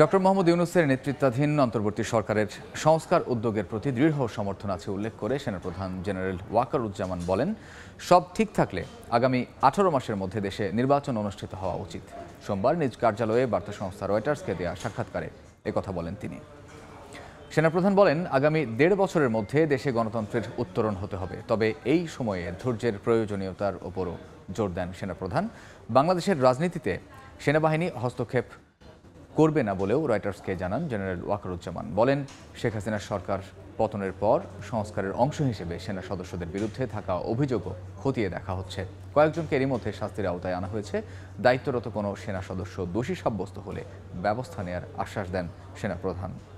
doctor Mohammad ইউনুসের নেতৃত্বাধীন অন্তর্বর্তী সরকারের সংস্কার উদ্যোগের প্রতি দৃঢ় সমর্থন আছে উল্লেখ করে সেনাপ্রধান জেনারেল ওয়াকার উজ্জামান বলেন সব ঠিক থাকলে আগামী আঠারো মাসের মধ্যে দেশে নির্বাচন অনুষ্ঠিত হওয়া উচিত সোমবার নিজ কার্যালয়ে বার্তা সংস্থা রয়টার্সকে দেয়া সাক্ষাৎকারে কথা বলেন তিনি সেনাপ্রধান বলেন আগামী দেড় বছরের মধ্যে দেশে গণতন্ত্রের উত্তরণ হতে হবে তবে এই সময়ে ধৈর্যের প্রয়োজনীয়তার ওপরও জোর দেন সেনাপ্রধান বাংলাদেশের রাজনীতিতে সেনাবাহিনী হস্তক্ষেপ করবে না বলেও রয়টার্সকে জানান জেনারেল ওয়াকারুজ্জামান বলেন শেখ হাসিনার সরকার পতনের পর সংস্কারের অংশ হিসেবে সেনা সদস্যদের বিরুদ্ধে থাকা অভিযোগও খতিয়ে দেখা হচ্ছে কয়েকজনকে এরই মধ্যে শাস্তির আওতায় আনা হয়েছে দায়িত্বরত কোনো সেনা সদস্য দোষী সাব্যস্ত হলে ব্যবস্থা নেয়ার আশ্বাস দেন সেনাপ্রধান